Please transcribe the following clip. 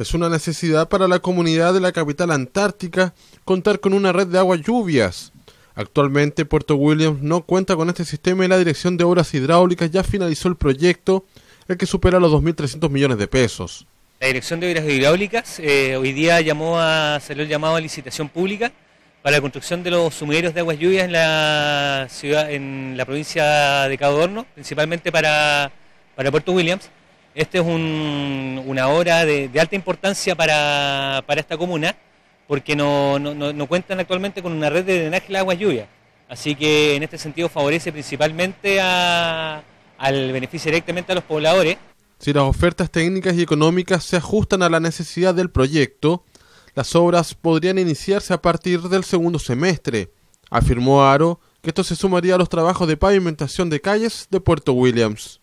Es una necesidad para la comunidad de la capital antártica contar con una red de aguas lluvias. Actualmente Puerto Williams no cuenta con este sistema y la Dirección de Obras Hidráulicas ya finalizó el proyecto, el que supera los 2.300 millones de pesos. La Dirección de Obras Hidráulicas eh, hoy día llamó a, salió el llamado a licitación pública para la construcción de los sumideros de aguas lluvias en la ciudad, en la provincia de Cabo Horno, principalmente para Puerto Williams esta es una obra de, alta importancia para, esta comuna, porque no, cuentan actualmente con una red de drenaje de aguas lluvia. Así que en este sentido favorece principalmente al beneficio directamente a los pobladores. Si las ofertas técnicas y económicas se ajustan a la necesidad del proyecto, las obras podrían iniciarse a partir del segundo semestre, afirmó Aro, que esto se sumaría a los trabajos de pavimentación de calles de Puerto Williams.